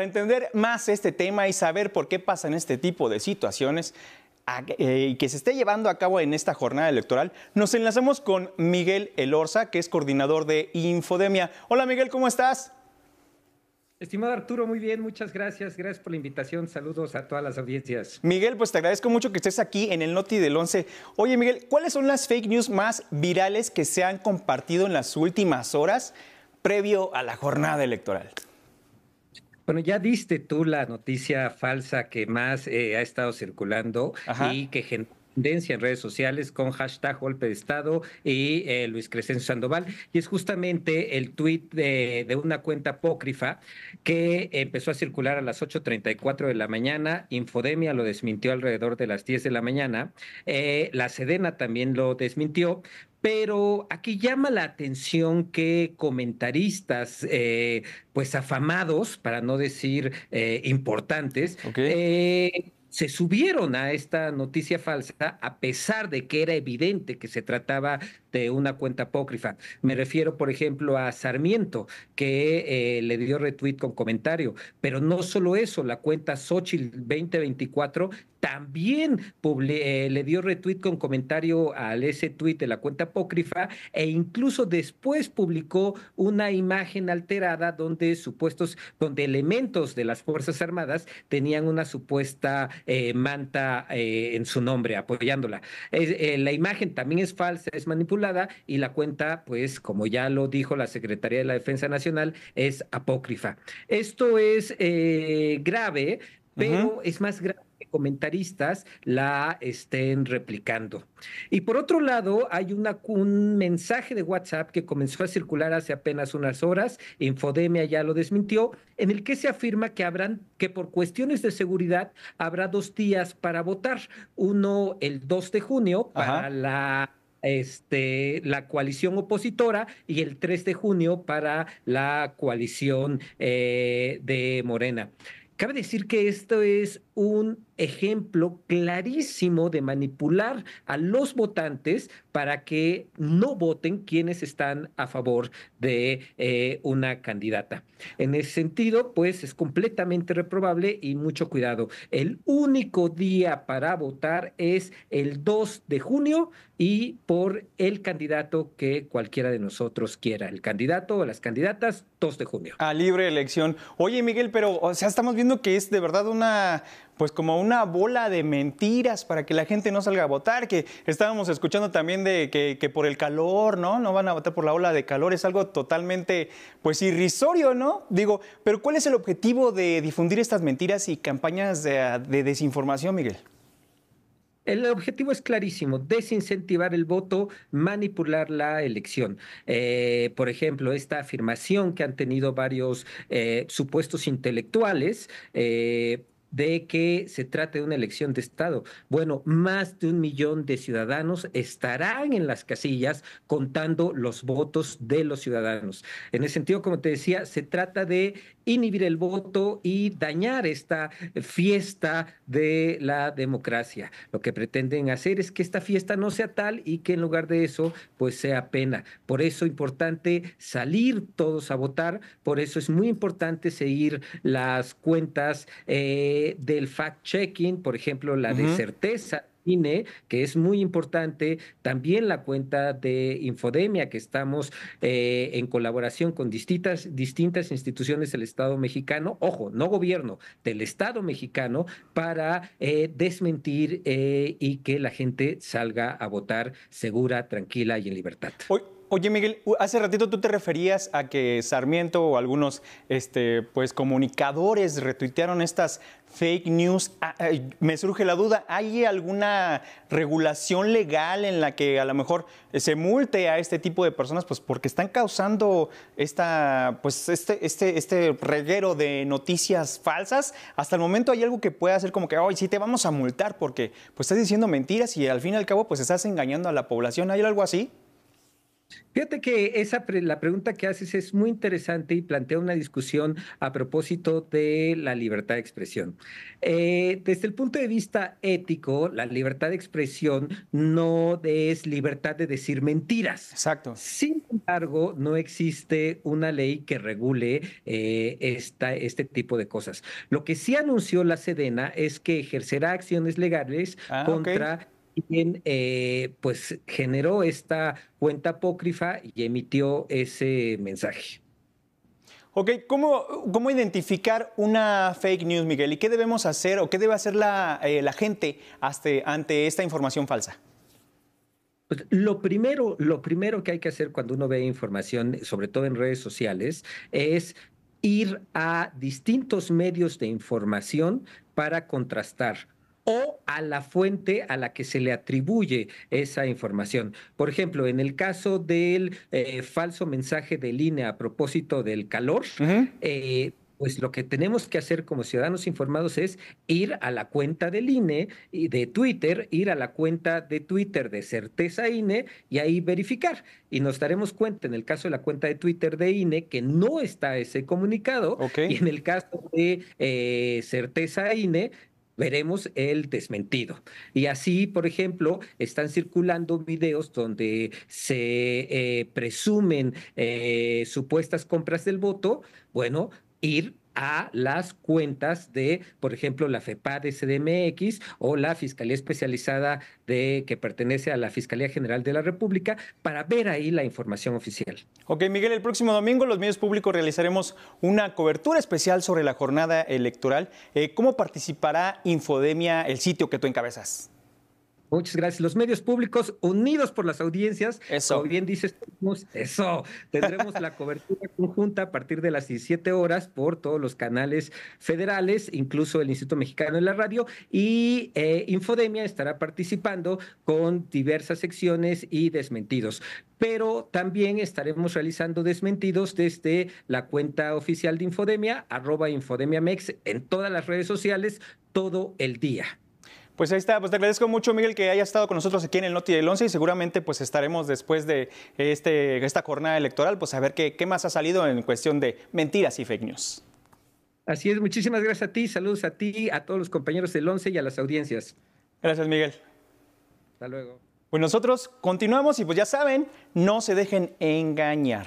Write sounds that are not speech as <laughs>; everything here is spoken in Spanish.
Para entender más este tema y saber por qué pasan este tipo de situaciones eh, y que se esté llevando a cabo en esta jornada electoral, nos enlazamos con Miguel Elorza, que es coordinador de Infodemia. Hola Miguel, ¿cómo estás? Estimado Arturo, muy bien, muchas gracias. Gracias por la invitación. Saludos a todas las audiencias. Miguel, pues te agradezco mucho que estés aquí en el Noti del 11. Oye, Miguel, ¿cuáles son las fake news más virales que se han compartido en las últimas horas previo a la jornada electoral? Bueno, ya diste tú la noticia falsa que más eh, ha estado circulando y que generó tendencia en redes sociales con hashtag golpe de Estado y eh, Luis Crescencio Sandoval. Y es justamente el tuit de, una cuenta apócrifa que empezó a circular a las 8.34 de la mañana. Infodemia lo desmintió alrededor de las 10 de la mañana. Eh, la Sedena también lo desmintió, pero aquí llama la atención que comentaristas, eh, pues afamados, para no decir eh, importantes, eh, se subieron a esta noticia falsa a pesar de que era evidente que se trataba de una cuenta apócrifa. Me refiero, por ejemplo, a Sarmiento, que eh, le dio retweet con comentario. Pero no solo eso, la cuenta Xochitl 2024 también eh, le dio retweet con comentario al ese tweet de la cuenta apócrifa e incluso después publicó una imagen alterada donde supuestos, donde elementos de las Fuerzas Armadas tenían una supuesta eh, manta en su nombre apoyándola. la imagen también es falsa, es manipulada y la cuenta, pues como ya lo dijo la Secretaría de la Defensa Nacional, es apócrifa. Esto es eh, grave, pero es más grave que comentaristas la estén replicando. Y por otro lado, hay una, un mensaje de WhatsApp que comenzó a circular hace apenas unas horas, Infodemia ya lo desmintió, en el que se afirma que habrán que por cuestiones de seguridad habrá dos días para votar, uno el 2 de junio para la este, la coalición opositora y el 3 de junio para la coalición eh, de Morena. Cabe decir que esto es un ejemplo clarísimo de manipular a los votantes para que no voten quienes están a favor de eh, una candidata. En ese sentido, pues es completamente reprobable y mucho cuidado. El único día para votar es el 2 de junio y por el candidato que cualquiera de nosotros quiera, el candidato o las candidatas, 2 de junio. A libre elección. Oye, Miguel, pero o sea, estamos viendo que es de verdad una pues como una bola de mentiras para que la gente no salga a votar, que estábamos escuchando también de que, por el calor, ¿no? No van a votar por la ola de calor, es algo totalmente, pues irrisorio, ¿no? Digo, pero ¿cuál es el objetivo de difundir estas mentiras y campañas de, desinformación, Miguel? El objetivo es clarísimo, desincentivar el voto, manipular la elección. Eh, por ejemplo, esta afirmación que han tenido varios eh, supuestos intelectuales, eh, de que se trate de una elección de Estado. Bueno, más de un millón de ciudadanos estarán en las casillas contando los votos de los ciudadanos. En ese sentido, como te decía, se trata de inhibir el voto y dañar esta fiesta de la democracia. Lo que pretenden hacer es que esta fiesta no sea tal y que en lugar de eso, pues sea pena. Por eso es importante salir todos a votar, por eso es muy importante seguir las cuentas. Eh, del fact-checking, por ejemplo, la de certeza INE, que es muy importante, también la cuenta de Infodemia, que estamos eh, en colaboración con distintas, distintas instituciones del Estado mexicano, ojo, no gobierno, del Estado mexicano, para eh, desmentir eh, y que la gente salga a votar segura, tranquila y en libertad. Oye, Miguel, hace ratito tú te referías a que Sarmiento o algunos este, pues, comunicadores retuitearon estas fake news. Ah, me surge la duda, ¿hay alguna regulación legal en la que a lo mejor se multe a este tipo de personas pues, porque están causando esta, pues, este, este, este reguero de noticias falsas? Hasta el momento hay algo que pueda hacer como que, hoy sí te vamos a multar porque pues, estás diciendo mentiras y al fin y al cabo pues estás engañando a la población. ¿Hay algo así? Fíjate que esa la pregunta que haces es muy interesante y plantea una discusión a propósito de la libertad de expresión. Eh, desde el punto de vista ético, la libertad de expresión no es libertad de decir mentiras. Exacto. Sin embargo, no existe una ley que regule eh, esta, este tipo de cosas. Lo que sí anunció la Sedena es que ejercerá acciones legales ah, contra quien eh, pues generó esta cuenta apócrifa y emitió ese mensaje. Ok, ¿cómo, ¿cómo identificar una fake news, Miguel? ¿Y qué debemos hacer o qué debe hacer la, eh, gente ante esta información falsa? Pues, lo primero, lo primero que hay que hacer cuando uno ve información, sobre todo en redes sociales, es ir a distintos medios de información para contrastar o a la fuente a la que se le atribuye esa información. Por ejemplo, en el caso del eh, falso mensaje de INE a propósito del calor, eh, pues lo que tenemos que hacer como ciudadanos informados es ir a la cuenta del INE y de Twitter, ir a la cuenta de Twitter de certeza INE y ahí verificar. Y nos daremos cuenta en el caso de la cuenta de Twitter de INE que no está ese comunicado. Y en el caso de eh, certeza INE, veremos el desmentido. Y así, por ejemplo, están circulando videos donde se eh, presumen eh, supuestas compras del voto. Bueno, ir a las cuentas de, por ejemplo, la FEPAD CDMX o la Fiscalía Especializada de que pertenece a la Fiscalía General de la República para ver ahí la información oficial. Ok, Miguel, el próximo domingo los medios públicos realizaremos una cobertura especial sobre la jornada electoral. Eh, ¿Cómo participará Infodemia, el sitio que tú encabezas? Muchas gracias. Los medios públicos unidos por las audiencias. Eso. Como bien dices, eso. Tendremos la cobertura <laughs> conjunta a partir de las 17 horas por todos los canales federales, incluso el Instituto Mexicano de la Radio. Y eh, Infodemia estará participando con diversas secciones y desmentidos. Pero también estaremos realizando desmentidos desde la cuenta oficial de Infodemia, arroba Infodemiamex, en todas las redes sociales todo el día. Pues ahí está, pues te agradezco mucho Miguel que haya estado con nosotros aquí en el Noti del 11 y seguramente pues estaremos después de este, esta jornada electoral pues a ver qué, qué más ha salido en cuestión de mentiras y fake news. Así es, muchísimas gracias a ti, saludos a ti, a todos los compañeros del 11 y a las audiencias. Gracias Miguel. Hasta luego. Pues nosotros continuamos y pues ya saben, no se dejen engañar.